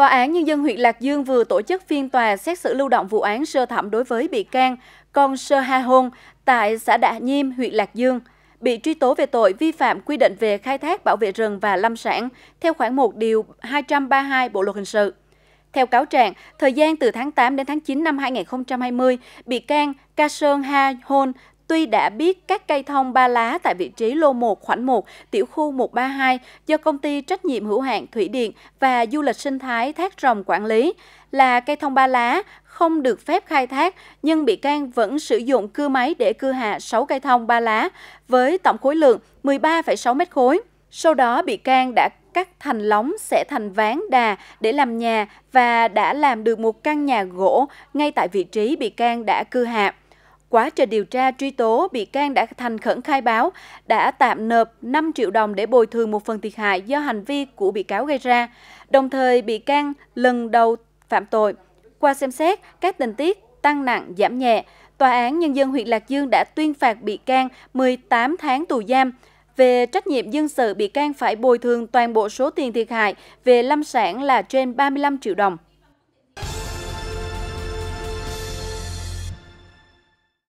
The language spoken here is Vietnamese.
Tòa án Nhân dân huyện Lạc Dương vừa tổ chức phiên tòa xét xử lưu động vụ án sơ thẩm đối với bị can con Sơ Ha Hôn tại xã Đạ Nhiêm, huyện Lạc Dương, bị truy tố về tội vi phạm quy định về khai thác bảo vệ rừng và lâm sản theo khoảng 1 điều 232 Bộ Luật Hình sự. Theo cáo trạng, thời gian từ tháng 8 đến tháng 9 năm 2020, bị can Ca Sơn Ha Hôn Tuy đã biết các cây thông ba lá tại vị trí lô 1 khoảnh 1, tiểu khu 132 do công ty trách nhiệm hữu hạn Thủy Điện và Du lịch Sinh thái Thác Rồng quản lý là cây thông ba lá không được phép khai thác, nhưng bị can vẫn sử dụng cưa máy để cưa hạ 6 cây thông ba lá với tổng khối lượng 13,6 mét khối. Sau đó bị can đã cắt thành lóng sẽ thành ván đà để làm nhà và đã làm được một căn nhà gỗ ngay tại vị trí bị can đã cưa hạ. Quá trình điều tra truy tố, bị can đã thành khẩn khai báo, đã tạm nộp 5 triệu đồng để bồi thường một phần thiệt hại do hành vi của bị cáo gây ra. Đồng thời, bị can lần đầu phạm tội. Qua xem xét các tình tiết tăng nặng giảm nhẹ, Tòa án Nhân dân huyện Lạc Dương đã tuyên phạt bị can 18 tháng tù giam. Về trách nhiệm dân sự, bị can phải bồi thường toàn bộ số tiền thiệt hại về lâm sản là trên 35 triệu đồng.